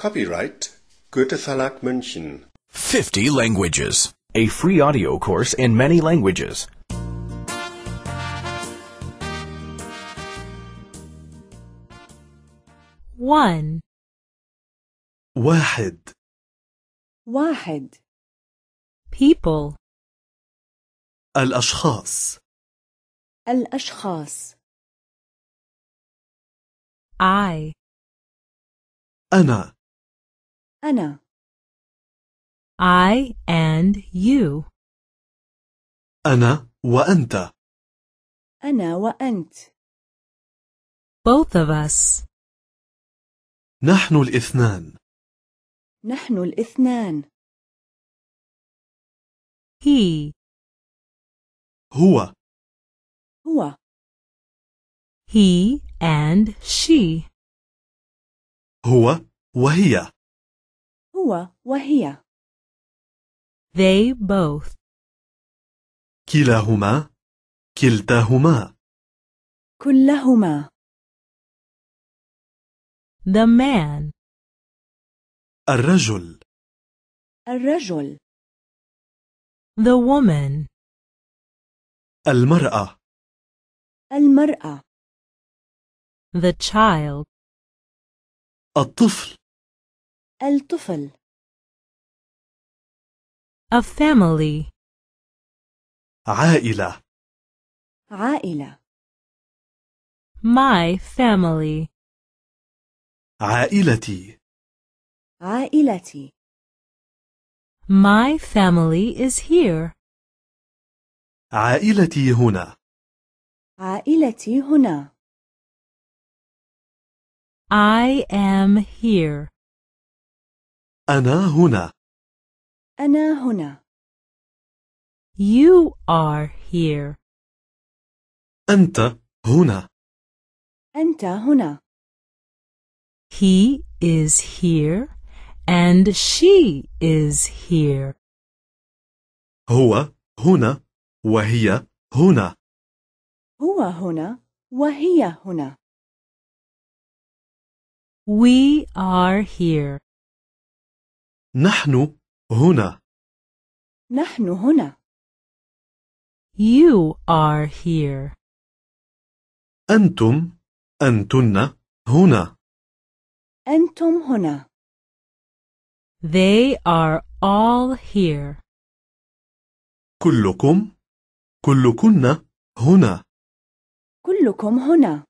Copyright Goethe Verlag München. 50 languages. A free audio course in many languages. One. واحد واحد people الأشخاص الأشخاص I أنا أنا I and you أنا وأنت أنا وأنت Both of us نحن الاثنان نحن الاثنان He هو هو He and she هو وهي هو وهي they both كلاهما كلتاهما كلهما the man الرجل الرجل the woman المرأة المرأة the child الطفل الطفل A family. عائلة. عائلة. My family. عائلتي. عائلتي. My family is here. عائلتي هنا. عائلتي هنا. I am here. أنا هنا. أنا هنا. You are here. أنت هنا. أنت هنا. He is here and she is here. هو هنا وهي هنا. هو هنا وهي هنا. We are here. نحن هنا نحن هنا You are here أنتم أنتن هنا أنتم هنا They are all here كلكم كلكن هنا كلكم هنا